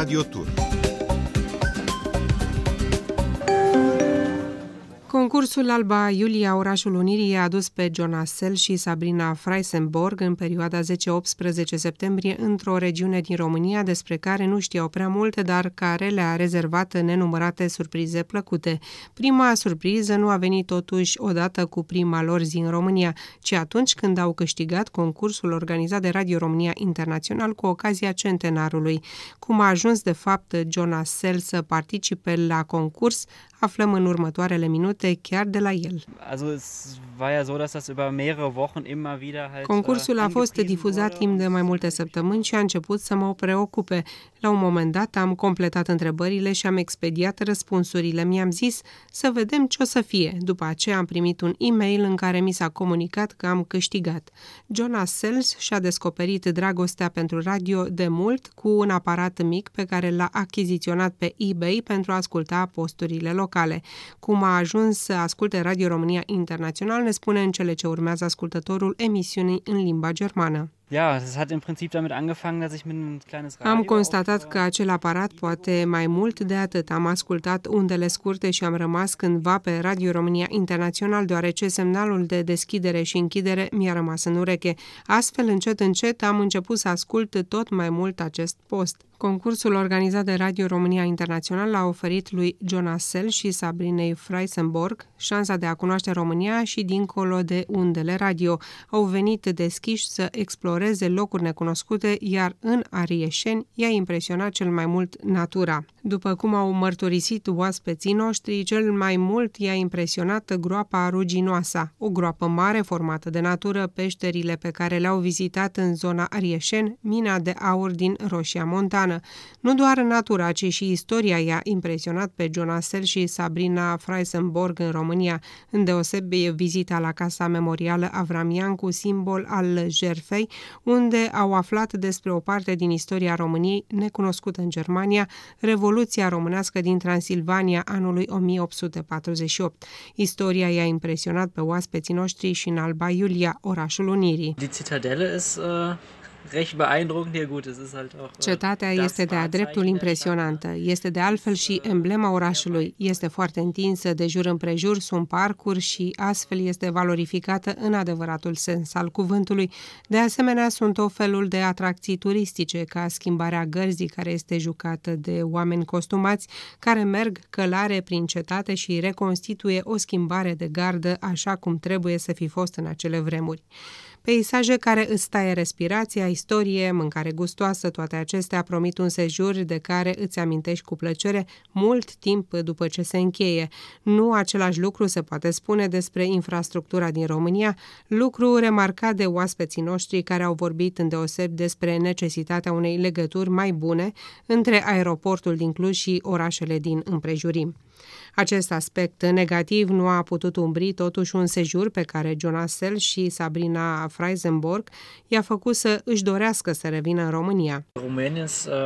Radio Tour. Concursul Alba Iulia Orașul Unirii a adus pe Jonas Sel și Sabrina Freisenborg în perioada 10-18 septembrie într-o regiune din România despre care nu știau prea multe, dar care le-a rezervat nenumărate surprize plăcute. Prima surpriză nu a venit totuși odată cu prima lor zi în România, ci atunci când au câștigat concursul organizat de Radio România Internațional cu ocazia centenarului. Cum a ajuns de fapt Jonas Sel să participe la concurs, aflăm în următoarele minute chiar de la el. Concursul äh, a fost difuzat timp de mai multe săptămâni și a început să mă preocupe. La un moment dat am completat întrebările și am expediat răspunsurile. Mi-am zis să vedem ce o să fie. După aceea am primit un e-mail în care mi s-a comunicat că am câștigat. Jonas Sells și-a descoperit dragostea pentru radio de mult cu un aparat mic pe care l-a achiziționat pe eBay pentru a asculta posturile locale. Cum a ajuns să asculte Radio România Internațional, ne spune în cele ce urmează ascultătorul emisiunii în limba germană. Am constatat că acel aparat poate mai mult de atât. Am ascultat undele scurte și am rămas cândva pe Radio România Internațional, deoarece semnalul de deschidere și închidere mi-a rămas în ureche. Astfel, încet, încet, am început să ascult tot mai mult acest post. Concursul organizat de Radio România Internațional a oferit lui Jonas Sel și Sabrinei Freisenborg șansa de a cunoaște România și dincolo de undele radio. Au venit deschiși să exploreze locuri necunoscute, iar în Arieșeni i-a impresionat cel mai mult natura. După cum au mărturisit oaspeții noștri, cel mai mult i-a impresionat groapa ruginoasa, o groapă mare formată de natură, peșterile pe care le-au vizitat în zona Arieșeni, mina de aur din Roșia Montană americană. Nu doar natura, ci și istoria i-a impresionat pe Jonasel și Sabrina Freisenborg în România, îndeoseb vizita la Casa Memorială Avramian cu simbol al jerfei, unde au aflat despre o parte din istoria României necunoscută în Germania, Revoluția Românească din Transilvania anului 1848. Istoria i-a impresionat pe oaspeții noștri și în Alba Iulia, orașul Unirii. Die citadelle ist uh... Äh, Cetatea este de-a dreptul impresionantă. Este de altfel și emblema orașului. Este foarte întinsă, de jur împrejur sunt parcuri și astfel este valorificată în adevăratul sens al cuvântului. De asemenea, sunt o felul de atracții turistice, ca schimbarea gărzii care este jucată de oameni costumați care merg călare prin cetate și reconstituie o schimbare de gardă așa cum trebuie să fi fost în acele vremuri. Peisaje care îți taie respirația, istorie, mâncare gustoasă, toate acestea promit un sejur de care îți amintești cu plăcere mult timp după ce se încheie. Nu același lucru se poate spune despre infrastructura din România, lucru remarcat de oaspeții noștri care au vorbit îndeoseb despre necesitatea unei legături mai bune între aeroportul din Cluj și orașele din împrejurim. Acest aspect negativ nu a putut umbri totuși un sejur pe care Jonasel și Sabrina Freisenborg i-a făcut să își dorească să revină în România. România uh,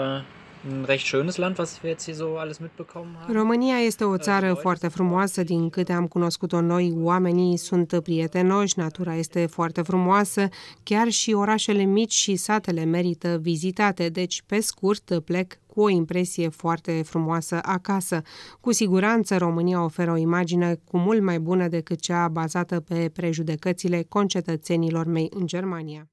ein recht schönes Land, was wir jetzt hier so alles mitbekommen haben. România este o țară foarte frumoasă, din câte am cunoscut-o noi, oamenii sunt prietenoși, natura este foarte frumoasă, chiar și orașele mici și satele merită vizitate, deci pe scurt plec cu o impresie foarte frumoasă acasă. Cu siguranță România oferă o imagine cu mult mai bună decât cea bazată pe prejudecățile concetățenilor mei în Germania.